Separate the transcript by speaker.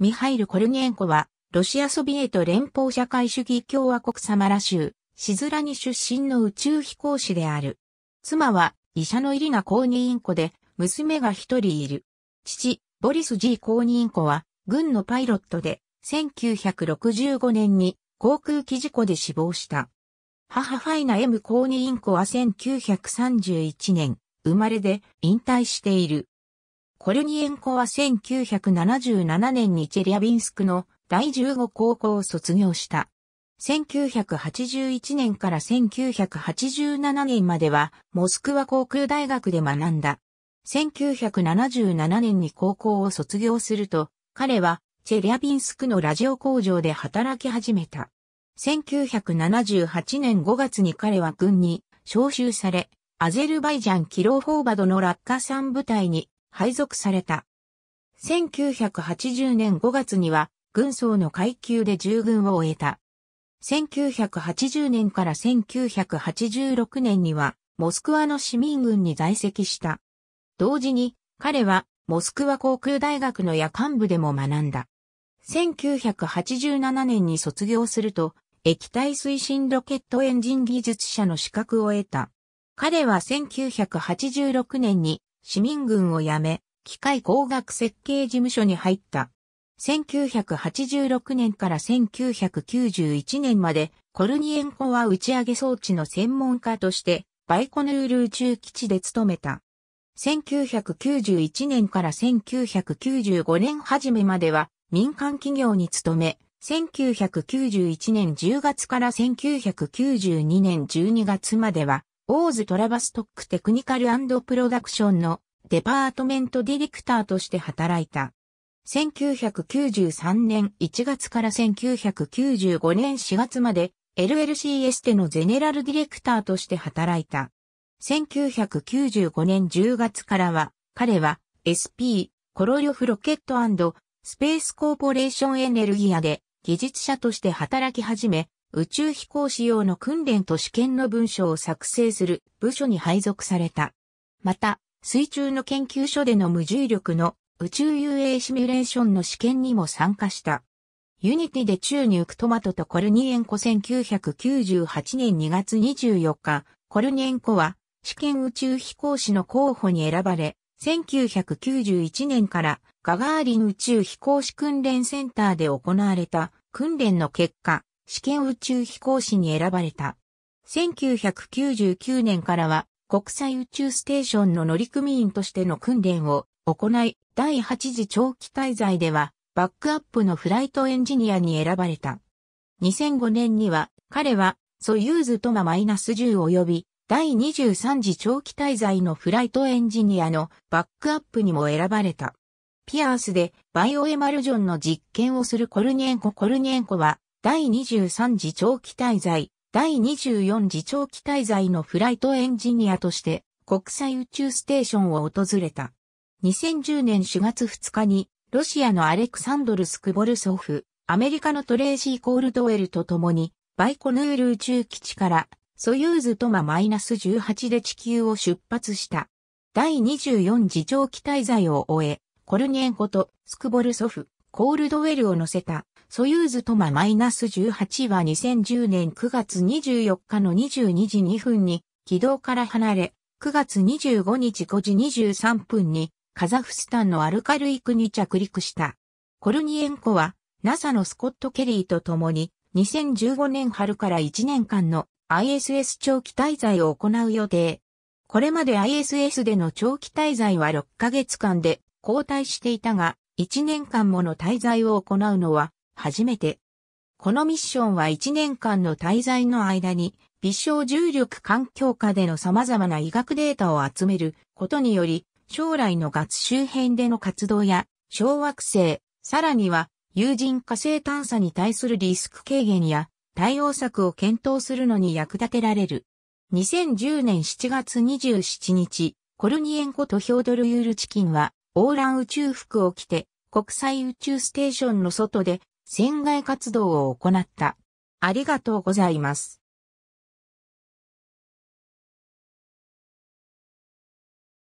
Speaker 1: ミハイル・コルニエンコは、ロシアソビエト連邦社会主義共和国サマラ州、シズラニ出身の宇宙飛行士である。妻は、医者のイリナ・コーニインコで、娘が一人いる。父、ボリス・ G・ コーニインコは、軍のパイロットで、1965年に航空機事故で死亡した。母ファイナ M・ コーニインコは1931年、生まれで引退している。コルニエンコは1977年にチェリャビンスクの第15高校を卒業した。1981年から1987年まではモスクワ航空大学で学んだ。1977年に高校を卒業すると、彼はチェリャビンスクのラジオ工場で働き始めた。1978年5月に彼は軍に招集され、アゼルバイジャンキローフォーバドの落下産部隊に配属された。1980年5月には、軍曹の階級で従軍を終えた。1980年から1986年には、モスクワの市民軍に在籍した。同時に、彼は、モスクワ航空大学の夜間部でも学んだ。1987年に卒業すると、液体推進ロケットエンジン技術者の資格を得た。彼は1986年に市民軍を辞め、機械工学設計事務所に入った。1986年から1991年まで、コルニエンコは打ち上げ装置の専門家として、バイコヌール宇宙基地で勤めた。1991年から1995年初めまでは民間企業に勤め、1991年10月から1992年12月まではオーズ・トラバストック・テクニカルプロダクションのデパートメントディレクターとして働いた。1993年1月から1995年4月まで LLC エステのゼネラルディレクターとして働いた。1995年10月からは、彼は SP、コロリョフロケットスペースコーポレーションエネルギアで技術者として働き始め、宇宙飛行士用の訓練と試験の文書を作成する部署に配属された。また、水中の研究所での無重力の宇宙遊泳シミュレーションの試験にも参加した。ユニティで宙に浮くトマトとコルニエンコ1998年2月24日、コルニエンコは試験宇宙飛行士の候補に選ばれ、1991年からガガーリン宇宙飛行士訓練センターで行われた訓練の結果、試験宇宙飛行士に選ばれた。1999年からは国際宇宙ステーションの乗組員としての訓練を行い、第8次長期滞在ではバックアップのフライトエンジニアに選ばれた。2005年には彼はソユーズトママイナス10及び第23次長期滞在のフライトエンジニアのバックアップにも選ばれた。ピアースでバイオエマルジョンの実験をするコルニエンコ。コルニエンコは第23次長期滞在、第24次長期滞在のフライトエンジニアとして国際宇宙ステーションを訪れた。2010年4月2日にロシアのアレクサンドル・スクボルソフ、アメリカのトレーシー・コールドウェルと共にバイコヌール宇宙基地からソユーズトママイナス18で地球を出発した。第24次長期滞在を終え、コルニエンコとスクボルソフ、コールドウェルを乗せたソユーズトママイナス -18 は2010年9月24日の22時2分に軌道から離れ、9月25日5時23分にカザフスタンのアルカルイクに着陸した。コルニエンコは NASA のスコット・ケリーと共に2015年春から1年間の ISS 長期滞在を行う予定。これまで ISS での長期滞在は6ヶ月間で交代していたが、1年間もの滞在を行うのは初めて。このミッションは1年間の滞在の間に、微小重力環境下での様々な医学データを集めることにより、将来の月周辺での活動や、小惑星、さらには、有人火星探査に対するリスク軽減や、対応策を検討するのに役立てられる。2010年7月27日、コルニエンコとヒョードル・ユールチキンは、オーラン宇宙服を着て、国際宇宙ステーションの外で船外活動を行った。ありがとうございます。